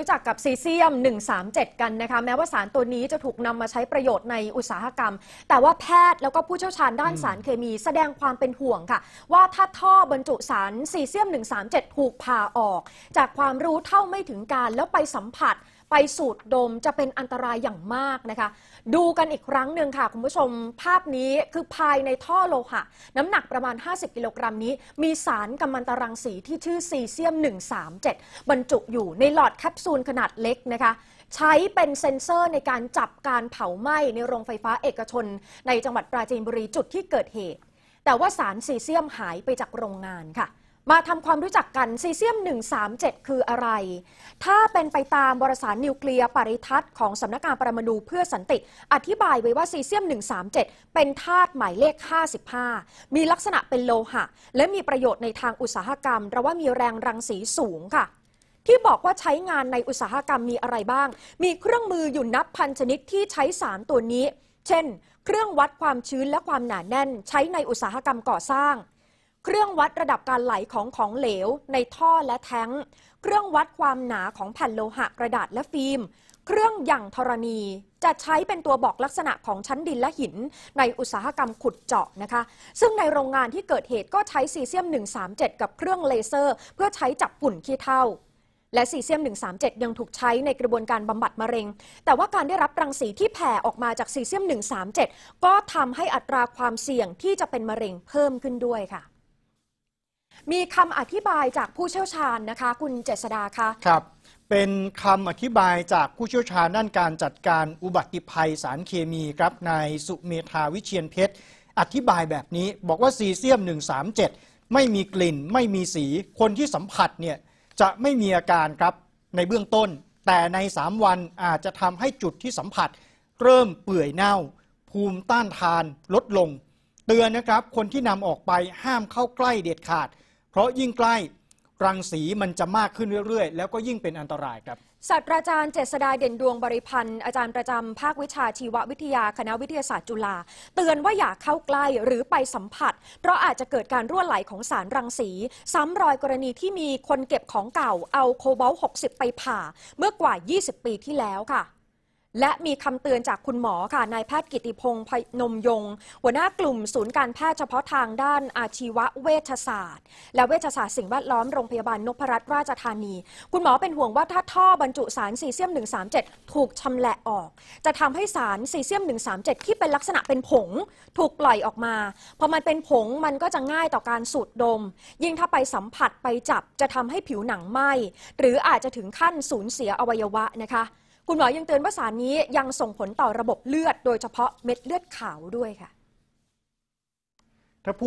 รู้จักกับซีเซียม 137 กันนะคะแม้ว่าสารตัวนี้จะถูกนำมาใช้ประโยชน์ในอุตสาหกรรม แต่ว่าแพทย์แล้วก็ผู้เชี่ยวชาญด้านสารเคมีแสดงความเป็นห่วงค่ะ ว่าถ้าท่อบรรจุสารซีเซียม 137 ถูกผ่าออก จากความรู้เท่าไม่ถึงการแล้วไปสัมผัสไปสูดดมจะเป็นอันตรายอย่างมากนะคะ ดูกันอีกครั้งหนึ่งค่ะ คุณผู้ชมภาพนี้คือภายในท่อโลหะน้ำหนักประมาณ 50 กิโลกรัมนี้ มีสารกัมมันตรังสีที่ชื่อ ซีเซียม 137บรรจุอยู่ในหลอดแคปซูลขนาดเล็กนะคะ ใช้เป็นเซ็นเซอร์ในการจับการเผาไหม้ในโรงไฟฟ้าเอกชน ในจังหวัดปราจีนบุรีจุดที่เกิดเหตุ แต่ว่าสารซีเซียมหายไปจากโรงงานค่ะมาทำความรู้จักกัน ซีเซียม 137 คืออะไร ถ้าเป็นไปตามบรรสารนิวเคลียร์ปริทัศน์ของสำนักงานปรมาณูเพื่อสันติ อธิบายไว้ว่าซีเซียม 137 เป็นธาตุหมายเลข 55 มีลักษณะเป็นโลหะ และมีประโยชน์ในทางอุตสาหกรรมเพราะว่ามีแรงรังสีสูงค่ะ ที่บอกว่าใช้งานในอุตสาหกรรมมีอะไรบ้าง มีเครื่องมืออยู่นับพันชนิดที่ใช้สารตัวนี้ เช่น เครื่องวัดความชื้นและความหนาแน่นใช้ในอุตสาหกรรมก่อสร้างเครื่องวัดระดับการไหลของของเหลวในท่อและแท้ง เครื่องวัดความหนาของแผ่นโลหะกระดาษและฟิล์ม เครื่องอย่างธรณีจะใช้เป็นตัวบอกลักษณะของชั้นดินและหิน ในอุตสาหกรรมขุดเจาะนะคะ ซึ่งในโรงงานที่เกิดเหตุก็ใช้ซีเซียม 137 กับเครื่องเลเซอร์ เพื่อใช้จับฝุ่นขี้เถ้าและซีเซียม 137 ยังถูกใช้ในกระบวนการบำบัดมะเร็ง แต่ว่าการได้รับรังสีที่แผ่ออกมาจากซีเซียม 137 ก็ทำให้อัตราความเสี่ยงที่จะเป็นมะเร็งเพิ่มขึ้นด้วยค่ะมีคำอธิบายจากผู้เชี่ยวชาญนะคะ คุณเจษดาคะครับเป็นคำอธิบายจากผู้เชี่ยวชาญด้านการจัดการอุบัติภัยสารเคมีครับนายสุเมธาวิเชียนเพชร อธิบายแบบนี้บอกว่าซีเซียม 137 ไม่มีกลิ่น ไม่มีสี คนที่สัมผัสเนี่ยจะไม่มีอาการครับในเบื้องต้น แต่ใน 3 วันอาจจะทำให้จุดที่สัมผัส เริ่มเปื่อยเน่า ภูมิต้านทานลดลงเตือนนะครับคนที่นำออกไปห้ามเข้าใกล้เด็ดขาดเพราะยิ่งใกล้รังสีมันจะมากขึ้นเรื่อยๆ แล้วก็ยิ่งเป็นอันตรายครับศาสตราจารย์เจษฎาเด่นดวงบริพันธ์อาจารย์ประจำภาควิชาชีววิทยาคณะวิทยาศาสตร์จุฬาเตือนว่าอย่าเข้าใกล้หรือไปสัมผัส เพราะอาจจะเกิดการรั่วไหลของสารรังสีซ้ำรอยกรณีที่มีคนเก็บของเก่า เอาโคบอลต์60 ไปผ่า เมื่อกว่า 20 ปีที่แล้วค่ะและมีคำเตือนจากคุณหมอค่ะ นายแพทย์กิติพงศ์พนมยง หัวหน้ากลุ่มศูนย์การแพทย์เฉพาะทางด้านอาชีวเวชศาสตร์ และเวชศาสตร์สิ่งแวดล้อม โรงพยาบาลนพรัตน์ราชธานี คุณหมอเป็นห่วงว่าถ้าท่อบรรจุ สารซีเซียม137 ถูกชำแหละออก จะทำให้สารซีเซียม137 ที่เป็นลักษณะเป็นผงถูกปล่อยออกมาพอมันเป็นผงมันก็จะง่ายต่อการสูดดม ยิ่งถ้าไปสัมผัสไปจับจะทำให้ผิวหนังไหมหรืออาจจะถึงขั้นสูญเสียอวัยวะนะคะคุณหมอยังเตือนว่าสารนี้ยังส่งผลต่อระบบเลือดโดยเฉพาะเม็ดเลือดขาวด้วยค่ะ